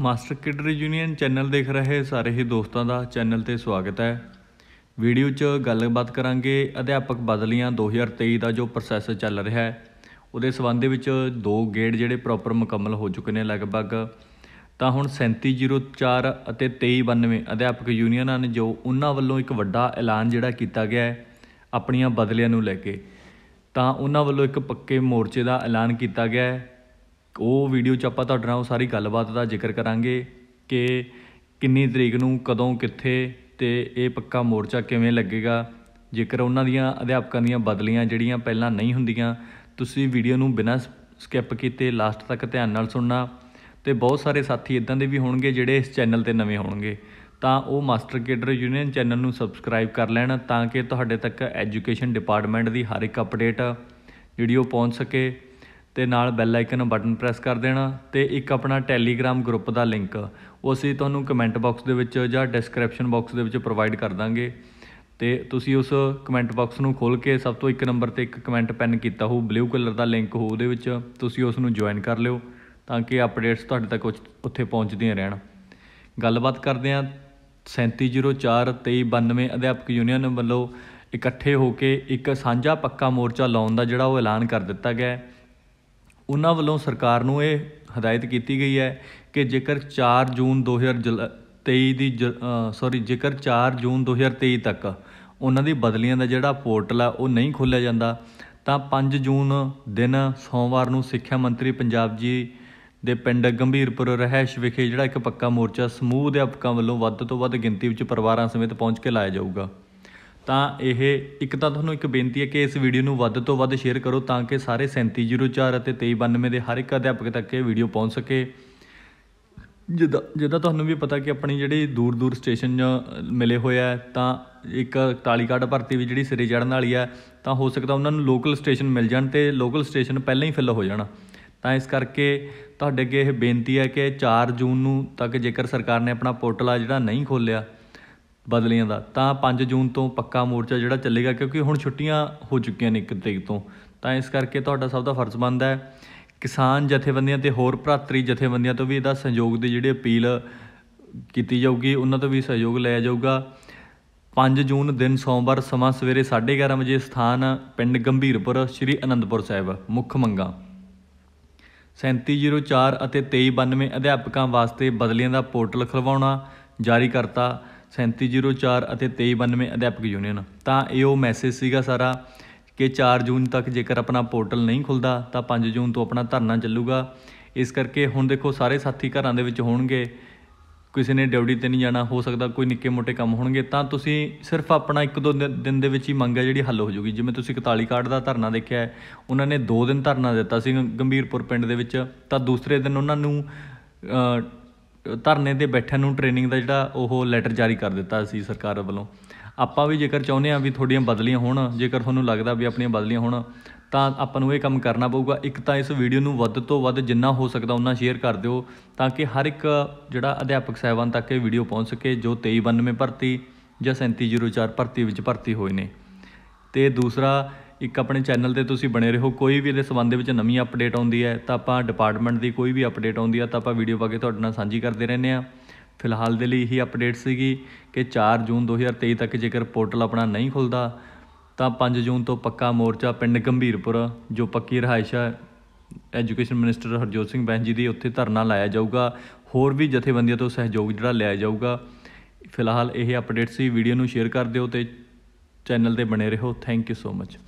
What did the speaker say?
master ਕਿਡਰ union channel ਦੇਖ ਰਹੇ ਸਾਰੇ ਹੀ ਦੋਸਤਾਂ ਦਾ ਚੈਨਲ ਤੇ ਸਵਾਗਤ ਹੈ ਵੀਡੀਓ 'ਚ ਗੱਲਬਾਤ ਕਰਾਂਗੇ ਅਧਿਆਪਕ ਬਦਲੀਆਂ 2023 ਦਾ ਜੋ ਪ੍ਰੋਸੈਸ ਚੱਲ ਰਿਹਾ ਹੈ ਉਹਦੇ ਸਬੰਧ ਵਿੱਚ ਦੋ ਗੇੜ ਜਿਹੜੇ ਪ੍ਰੋਪਰ ਮੁਕੰਮਲ ਹੋ ਚੁੱਕੇ ਨੇ ਲਗਭਗ ਤਾਂ ਹੁਣ 3704 ਅਤੇ 2392 ਅਧਿਆਪਕ ਯੂਨੀਅਨਾਂ ਨੇ ਜੋ ਉਹਨਾਂ ਵੱਲੋਂ ਇੱਕ ਵੱਡਾ ਐਲਾਨ ਜਿਹੜਾ ਕੀਤਾ ਗਿਆ ਹੈ ਆਪਣੀਆਂ ਬਦਲੀਆਂ ਨੂੰ ਲੈ ਕੇ ਤਾਂ ਉਹਨਾਂ ਵੱਲੋਂ ਇੱਕ ਪੱਕੇ ਮੋਰਚੇ ਦਾ ਐਲਾਨ ਕੀਤਾ ਗਿਆ ਹੈ ਉਹ ਵੀਡੀਓ 'ਚ ਆਪਾਂ ਤੁਹਾਡੇ ਨਾਲ ਉਹ ਸਾਰੀ ਗੱਲਬਾਤ ਦਾ ਜ਼ਿਕਰ ਕਰਾਂਗੇ ਕਿ ਕਿੰਨੀ ਤਰੀਕ ਨੂੰ ਕਦੋਂ ਕਿੱਥੇ ਤੇ ਇਹ ਪੱਕਾ ਮੋਰਚਾ ਕਿਵੇਂ ਲੱਗੇਗਾ ਜੇਕਰ ਉਹਨਾਂ ਦੀਆਂ ਅਧਿਆਪਕਾਂ ਦੀਆਂ ਬਦਲੀਆਂ ਜਿਹੜੀਆਂ ਪਹਿਲਾਂ ਨਹੀਂ ਹੁੰਦੀਆਂ ਤੁਸੀਂ ਵੀਡੀਓ ਨੂੰ ਬਿਨਾਂ ਸਕਿਪ ਕੀਤੇ ਲਾਸਟ ਤੱਕ ਧਿਆਨ ਨਾਲ ਸੁਣਨਾ ਤੇ ਬਹੁਤ ਸਾਰੇ ਸਾਥੀ ਇਦਾਂ ਦੇ ਵੀ ਹੋਣਗੇ ਜਿਹੜੇ ਇਸ ਚੈਨਲ ਤੇ ਨਵੇਂ ਹੋਣਗੇ ਤਾਂ ਉਹ ਮਾਸਟਰ ਕੇਡਰ ਯੂਨੀਅਨ ਚੈਨਲ ਨੂੰ ਸਬਸਕ੍ਰਾਈਬ ਕਰ ਲੈਣ ਤਾਂ ਕਿ ਤੁਹਾਡੇ ਤੱਕ ਐਜੂਕੇਸ਼ਨ ਡਿਪਾਰਟਮੈਂਟ ਦੀ ਹਰ ਇੱਕ ਅਪਡੇਟ ਜਿਹੜੀ ਉਹ ਪਹੁੰਚ ਸਕੇ ਤੇ ਨਾਲ ਬੈਲ ਆਈਕਨ ਬਟਨ ਪ੍ਰੈਸ ਕਰ ਦੇਣਾ ਤੇ ਇੱਕ ਆਪਣਾ ਟੈਲੀਗ੍ਰam ਗਰੁੱਪ ਦਾ ਲਿੰਕ ਉਹ ਅਸੀਂ ਤੁਹਾਨੂੰ ਕਮੈਂਟ ਬਾਕਸ ਦੇ ਵਿੱਚ ਜਾਂ ਡਿਸਕ੍ਰਿਪਸ਼ਨ ਬਾਕਸ ਦੇ ਵਿੱਚ ਪ੍ਰੋਵਾਈਡ ਕਰ ਦਾਂਗੇ ਤੇ ਤੁਸੀਂ ਉਸ ਕਮੈਂਟ ਬਾਕਸ ਨੂੰ ਖੋਲ ਕੇ ਸਭ ਤੋਂ ਇੱਕ ਨੰਬਰ ਤੇ ਇੱਕ ਕਮੈਂਟ ਪੈਨ ਕੀਤਾ ਹੋਊ ਬਲੂ ਕਲਰ ਦਾ ਲਿੰਕ ਹੋਊ ਉਹਦੇ ਵਿੱਚ ਤੁਸੀਂ ਉਸ ਨੂੰ ਜੁਆਇਨ ਕਰ ਲਿਓ ਤਾਂ ਕਿ ਅਪਡੇਟਸ ਤੁਹਾਡੇ ਤੱਕ ਉੱਥੇ ਪਹੁੰਚਦੀਆਂ ਰਹਿਣ ਗੱਲਬਾਤ ਕਰਦੇ 3704 37042392 ਅਧਿਆਪਕ ਯੂਨੀਅਨ ਵੱਲੋਂ ਇਕੱਠੇ ਹੋ ਕੇ ਇੱਕ ਸਾਂਝਾ ਪੱਕਾ ਮੋਰਚਾ ਲਾਉਣ ਦਾ ਜਿਹੜਾ ਉਹ ਐਲਾਨ ਕਰ ਦਿੱਤਾ ਗਿਆ ਹੈ ਉਹਨਾਂ ਵੱਲੋਂ ਸਰਕਾਰ ਨੂੰ ਇਹ ਹਦਾਇਤ ਕੀਤੀ ਗਈ ਹੈ ਕਿ ਜੇਕਰ 4 ਜੂਨ 2023 ਦੀ ਸੌਰੀ ਜੇਕਰ 4 ਜੂਨ 2023 ਤੱਕ ਉਹਨਾਂ ਦੀ ਬਦਲੀਆਂ ਦਾ ਜਿਹੜਾ ਪੋਰਟਲ ਆ ਉਹ ਨਹੀਂ ਖੋਲਿਆ ਜਾਂਦਾ ਤਾਂ 5 ਜੂਨ ਦਿਨ ਸੋਮਵਾਰ ਨੂੰ ਸਿੱਖਿਆ ਮੰਤਰੀ ਪੰਜਾਬ ਜੀ ਦੇ ਪਿੰਡ ਗੰਭੀਰਪੁਰ ਰਹਿਸ਼ ਵਿਖੇ ਜਿਹੜਾ ਇੱਕ ਪੱਕਾ ਮੋਰਚਾ ਸਮੂਹ ਅਧਿਆਪਕਾਂ ਵੱਲੋਂ ਵੱਧ ਤੋਂ ਵੱਧ ਗਿਣਤੀ ਵਿੱਚ ਪਰਿਵਾਰਾਂ ਸਮੇਤ ਪਹੁੰਚ ਕੇ ਲਾਇਆ ਜਾਊਗਾ ਤਾਂ ਇਹ ਇੱਕ ਤਾਂ ਤੁਹਾਨੂੰ ਇੱਕ ਬੇਨਤੀ ਹੈ ਕਿ ਇਸ ਵੀਡੀਓ ਨੂੰ ਵੱਧ ਤੋਂ ਵੱਧ ਸ਼ੇਅਰ ਕਰੋ ਤਾਂ ਕਿ ਸਾਰੇ 3704 ਅਤੇ 2392 ਦੇ ਹਰ ਇੱਕ ਅਧਿਆਪਕ ਤੱਕ ਇਹ ਵੀਡੀਓ ਪਹੁੰਚ ਸਕੇ ਜਿੱਦਾਂ ਜਿੱਦਾਂ ਤੁਹਾਨੂੰ ਵੀ ਪਤਾ ਕਿ ਆਪਣੀ ਜਿਹੜੀ ਦੂਰ ਦੂਰ ਸਟੇਸ਼ਨ ਮਿਲੇ ਹੋਇਆ ਤਾਂ ਇੱਕ 41 ਕਾਰਡ ਭਰਤੀ ਵੀ ਜਿਹੜੀ ਸਿਰੇ ਚੜਨ ਵਾਲੀ ਹੈ ਤਾਂ ਹੋ ਸਕਦਾ ਉਹਨਾਂ ਨੂੰ ਲੋਕਲ ਸਟੇਸ਼ਨ ਮਿਲ ਜਾਣ ਤੇ ਲੋਕਲ ਸਟੇਸ਼ਨ ਪਹਿਲਾਂ ਹੀ ਫਿਲ ਹੋ ਜਾਣਾ ਤਾਂ ਇਸ ਕਰਕੇ ਤੁਹਾਡੇ ਅੱਗੇ ਇਹ ਬੇਨਤੀ ਹੈ ਕਿ 4 ਜੂਨ ਨੂੰ ਤੱਕ ਜੇਕਰ ਸਰਕਾਰ ਨੇ ਆਪਣਾ ਪੋਰਟਲ ਆ ਜਿਹੜਾ ਨਹੀਂ ਖੋਲਿਆ ਬਦਲੀਆਂ ਦਾ ਤਾਂ 5 ਜੂਨ ਤੋਂ ਪੱਕਾ ਮੋਰਚਾ ਜਿਹੜਾ ਚੱਲੇਗਾ ਕਿਉਂਕਿ ਹੁਣ ਛੁੱਟੀਆਂ ਹੋ ਚੁੱਕੀਆਂ ਨੇ ਇੱਕ ਤਰੀਕ ਤੋਂ ਤਾਂ ਇਸ ਕਰਕੇ ਤੁਹਾਡਾ ਸਭ ਦਾ ਫਰਜ਼ ਬਣਦਾ ਹੈ ਕਿਸਾਨ ਜਥੇਬੰਦੀਆਂ ਤੇ ਹੋਰ ਭਰਾਤਰੀ ਜਥੇਬੰਦੀਆਂ ਤੋਂ ਵੀ ਇਹਦਾ ਸਹਿਯੋਗ ਦੀ ਜਿਹੜੀ ਅਪੀਲ ਕੀਤੀ ਜਾਊਗੀ ਉਹਨਾਂ ਤੋਂ ਵੀ ਸਹਿਯੋਗ ਲਿਆ ਜਾਊਗਾ 5 ਜੂਨ ਦਿਨ ਸੋਮਵਾਰ ਸਮਾਂ ਸਵੇਰੇ 11:30 ਵਜੇ ਸਥਾਨ ਪਿੰਡ ਗੰਭੀਰਪੁਰ ਸ੍ਰੀ ਅਨੰਦਪੁਰ ਸਾਹਿਬ ਮੁੱਖ ਮੰਗਾ 3704 ਅਤੇ 2392 ਅਧਿਆਪਕਾਂ ਵਾਸਤੇ ਬਦਲੀਆਂ ਦਾ ਪੋਰਟਲ ਖਲਵਾਉਣਾ ਜਾਰੀ ਕਰਤਾ 3704 ਅਤੇ 2392 ਅਧਿਆਪਕ ਯੂਨੀਅਨ ਤਾਂ ਇਹ ਉਹ ਮੈਸੇਜ ਸੀਗਾ ਸਾਰਾ ਕਿ 4 ਜੂਨ ਤੱਕ ਜੇਕਰ ਆਪਣਾ ਪੋਰਟਲ ਨਹੀਂ ਖੁੱਲਦਾ ਤਾਂ 5 ਜੂਨ ਤੋਂ ਆਪਣਾ ਧਰਨਾ ਚੱਲੂਗਾ ਇਸ ਕਰਕੇ ਹੁਣ ਦੇਖੋ ਸਾਰੇ ਸਾਥੀ ਘਰਾਂ ਦੇ ਵਿੱਚ ਹੋਣਗੇ ਕਿਸੇ ਨੇ ਡਿਊਟੀ ਤੇ ਨਹੀਂ ਜਾਣਾ ਹੋ ਸਕਦਾ ਕੋਈ ਨਿੱਕੇ ਮੋਟੇ ਕੰਮ ਹੋਣਗੇ ਤਾਂ ਤੁਸੀਂ ਸਿਰਫ ਆਪਣਾ ਇੱਕ ਦੋ ਦਿਨ ਦੇ ਵਿੱਚ ਹੀ ਮੰਗ ਹੈ ਜਿਹੜੀ ਹੱਲ ਹੋ ਜੂਗੀ ਜਿਵੇਂ ਤੁਸੀਂ 41 ਕਾਰਡ ਦਾ ਧਰਨਾ ਦੇਖਿਆ ਉਹਨਾਂ ਨੇ 2 ਦਿਨ ਧਰਨਾ ਦਿੱਤਾ ਸੀ ਗੰਭੀਰਪੁਰ ਪਿੰਡ ਦੇ ਵਿੱਚ ਤਾਂ ਦੂਸਰੇ ਦਿਨ ਉਹਨਾਂ ਨੂੰ ਧਰਨੇ ਤੇ ਬੈਠਣ ਨੂੰ ਟ੍ਰੇਨਿੰਗ ਦਾ ਜਿਹੜਾ ਉਹ ਲੈਟਰ ਜਾਰੀ ਕਰ ਦਿੱਤਾ ਸੀ ਸਰਕਾਰ ਵੱਲੋਂ ਆਪਾਂ ਵੀ ਜੇਕਰ ਚਾਹੁੰਦੇ ਆ ਵੀ ਤੁਹਾਡੀਆਂ ਬਦਲੀਆਂ ਹੋਣ ਜੇਕਰ ਤੁਹਾਨੂੰ ਲੱਗਦਾ ਵੀ ਆਪਣੀਆਂ ਬਦਲੀਆਂ ਹੋਣ ਤਾਂ ਆਪਾਂ ਨੂੰ ਇਹ ਕੰਮ ਕਰਨਾ ਪਊਗਾ ਇੱਕ ਤਾਂ ਇਸ ਵੀਡੀਓ ਨੂੰ ਵੱਧ ਤੋਂ ਵੱਧ ਜਿੰਨਾ ਹੋ ਸਕਦਾ ਉਹਨਾਂ ਸ਼ੇਅਰ ਕਰ ਦਿਓ ਤਾਂ ਕਿ ਹਰ ਇੱਕ ਜਿਹੜਾ ਅਧਿਆਪਕ ਸਹਿਬਾਨ ਤੱਕ ਇਹ ਵੀਡੀਓ ਪਹੁੰਚ ਸਕੇ ਜੋ 2392 ਭਰਤੀ ਜਾਂ 3704 ਭਰਤੀ ਵਿੱਚ ਭਰਤੀ ਹੋਏ ਨੇ ਤੇ ਦੂਸਰਾ ਇੱਕ ਆਪਣੇ ਚੈਨਲ ਤੇ ਤੁਸੀਂ ਬਣੇ ਰਹੋ ਕੋਈ ਵੀ ਇਹਦੇ ਸੰਬੰਧ ਦੇ ਵਿੱਚ ਨਵੀਂ ਅਪਡੇਟ ਆਉਂਦੀ ਹੈ ਤਾਂ ਆਪਾਂ ਡਿਪਾਰਟਮੈਂਟ ਦੀ ਕੋਈ ਵੀ ਅਪਡੇਟ ਆਉਂਦੀ ਹੈ ਤਾਂ ਆਪਾਂ ਵੀਡੀਓ ਪਾ ਕੇ ਤੁਹਾਡੇ ਨਾਲ ਸਾਂਝੀ ਕਰਦੇ ਰਹਿੰਦੇ ਆ ਫਿਲਹਾਲ ਦੇ ਲਈ ਇਹੀ ਅਪਡੇਟ ਸੀਗੀ ਕਿ 4 ਜੂਨ 2023 ਤੱਕ ਜੇਕਰ ਪੋਰਟਲ ਆਪਣਾ ਨਹੀਂ ਖੁੱਲਦਾ ਤਾਂ 5 ਜੂਨ ਤੋਂ ਪੱਕਾ ਮੋਰਚਾ ਪਿੰਡ ਗੰਭੀਰਪੁਰ ਜੋ ਪੱਕੀ ਰਹਾਇਸ਼ ਹੈ ਐਜੂਕੇਸ਼ਨ ਮਿਨਿਸਟਰ ਹਰਜੋਤ ਸਿੰਘ ਬੈਂਜ ਜੀ ਦੀ ਉੱਥੇ ਧਰਨਾ ਲਾਇਆ ਜਾਊਗਾ ਹੋਰ ਵੀ ਜਥੇਬੰਦੀਆਂ ਤੋਂ ਸਹਿਯੋਗ ਜਿਹੜਾ ਲਿਆ ਜਾਊਗਾ ਫਿਲਹਾਲ ਇਹ ਅਪਡੇਟ ਸੀ ਵੀਡੀਓ ਨੂੰ ਸ਼ੇਅਰ ਕਰ ਦਿਓ ਤੇ ਚੈਨਲ ਤੇ ਬਣੇ ਰਹੋ ਥੈਂਕ ਯੂ ਸੋ ਮਚ